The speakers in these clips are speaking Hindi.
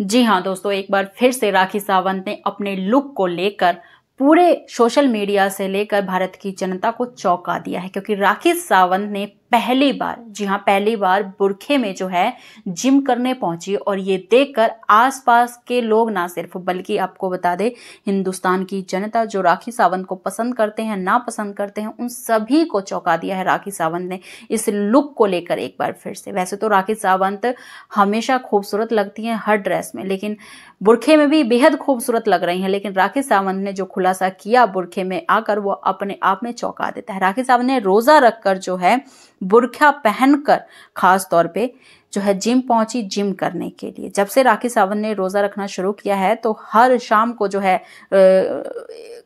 जी हाँ दोस्तों एक बार फिर से राखी सावंत ने अपने लुक को लेकर पूरे सोशल मीडिया से लेकर भारत की जनता को चौंका दिया है क्योंकि राखी सावंत ने पहली बार जी हाँ पहली बार बुरखे में जो है जिम करने पहुंची और ये देखकर आसपास के लोग ना सिर्फ बल्कि आपको बता दे हिंदुस्तान की जनता जो राखी सावंत को पसंद करते हैं ना पसंद करते हैं उन सभी को चौंका दिया है राखी सावंत ने इस लुक को लेकर एक बार फिर से वैसे तो राखी सावंत हमेशा खूबसूरत लगती हैं हर ड्रेस में लेकिन बुरखे में भी बेहद खूबसूरत लग रही हैं लेकिन राखी सावंत ने जो खुलासा किया बुरखे में आकर वो अपने आप में चौंका देता है राखी सावंत ने रोज़ा रखकर जो है बुरख्या पहनकर खास तौर पे जो है जिम पहुंची जिम करने के लिए जब से राखी सावंत ने रोज़ा रखना शुरू किया है तो हर शाम को जो है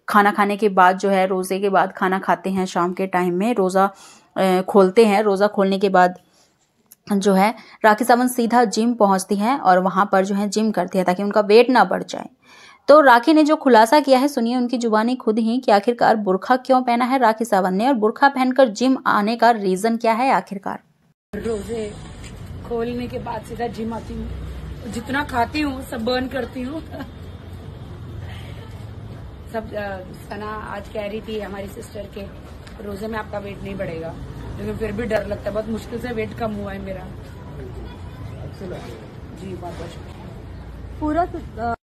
खाना खाने के बाद जो है रोज़े के बाद खाना खाते हैं शाम के टाइम में रोज़ा खोलते हैं रोज़ा खोलने के बाद जो है राखी सावंत सीधा जिम पहुंचती हैं और वहां पर जो है जिम करती है ताकि उनका वेट ना बढ़ जाए तो राखी ने जो खुलासा किया है सुनिए उनकी जुबानी खुद ही कि आखिरकार बुरखा क्यों पहना है राखी सावंत ने और बुरखा पहनकर जिम आने का रीजन क्या है आखिरकार रोजे खोलने के बाद सीधा जिम आती हूँ जितना खाती हूँ सब बर्न करती हूँ सब सना आज कह रही थी हमारी सिस्टर के रोजे में आपका वेट नहीं बढ़ेगा लेकिन फिर भी डर लगता है बहुत मुश्किल से वेट कम हुआ है मेरा जी बहुत पूरा तो,